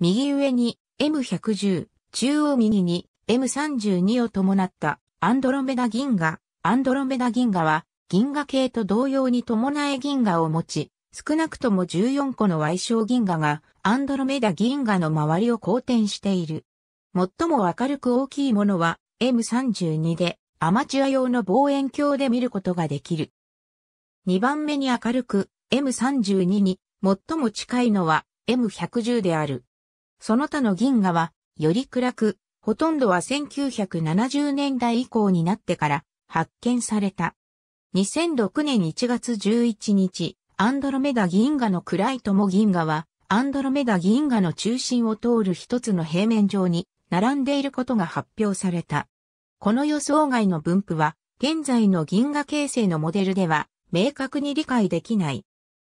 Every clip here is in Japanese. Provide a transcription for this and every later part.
右上に M110、中央右に M32 を伴ったアンドロメダ銀河。アンドロメダ銀河は銀河系と同様に伴え銀河を持ち、少なくとも14個の矮小銀河がアンドロメダ銀河の周りを公転している。最も明るく大きいものは M32 でアマチュア用の望遠鏡で見ることができる。2番目に明るく M32 に最も近いのは M110 である。その他の銀河は、より暗く、ほとんどは1970年代以降になってから発見された。2006年1月11日、アンドロメダ銀河の暗い友銀河は、アンドロメダ銀河の中心を通る一つの平面上に並んでいることが発表された。この予想外の分布は、現在の銀河形成のモデルでは明確に理解できない。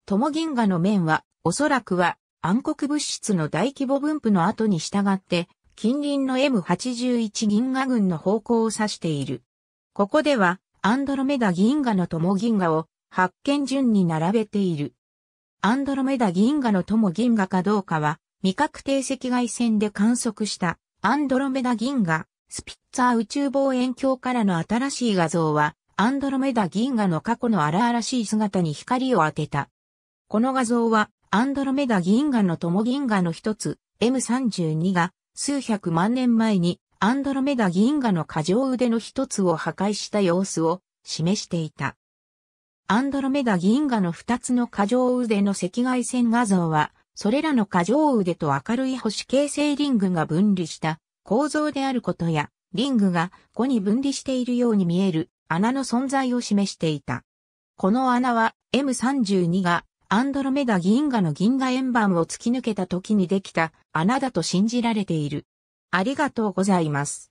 友銀河の面は、おそらくは暗黒物質の大規模分布の後に従って、近隣の M81 銀河群の方向を指している。ここでは、アンドロメダ銀河の友銀河を発見順に並べている。アンドロメダ銀河の友銀河かどうかは、未確定赤外線で観測したアンドロメダ銀河、スピッツァー宇宙望遠鏡からの新しい画像は、アンドロメダ銀河の過去の荒々しい姿に光を当てた。この画像はアンドロメダ銀河の友銀河の一つ M32 が数百万年前にアンドロメダ銀河の過剰腕の一つを破壊した様子を示していた。アンドロメダ銀河の二つの過剰腕の赤外線画像は、それらの過剰腕と明るい星形成リングが分離した構造であることや、リングが5に分離しているように見える穴の存在を示していた。この穴は M32 がアンドロメダ銀河の銀河円盤を突き抜けた時にできた穴だと信じられている。ありがとうございます。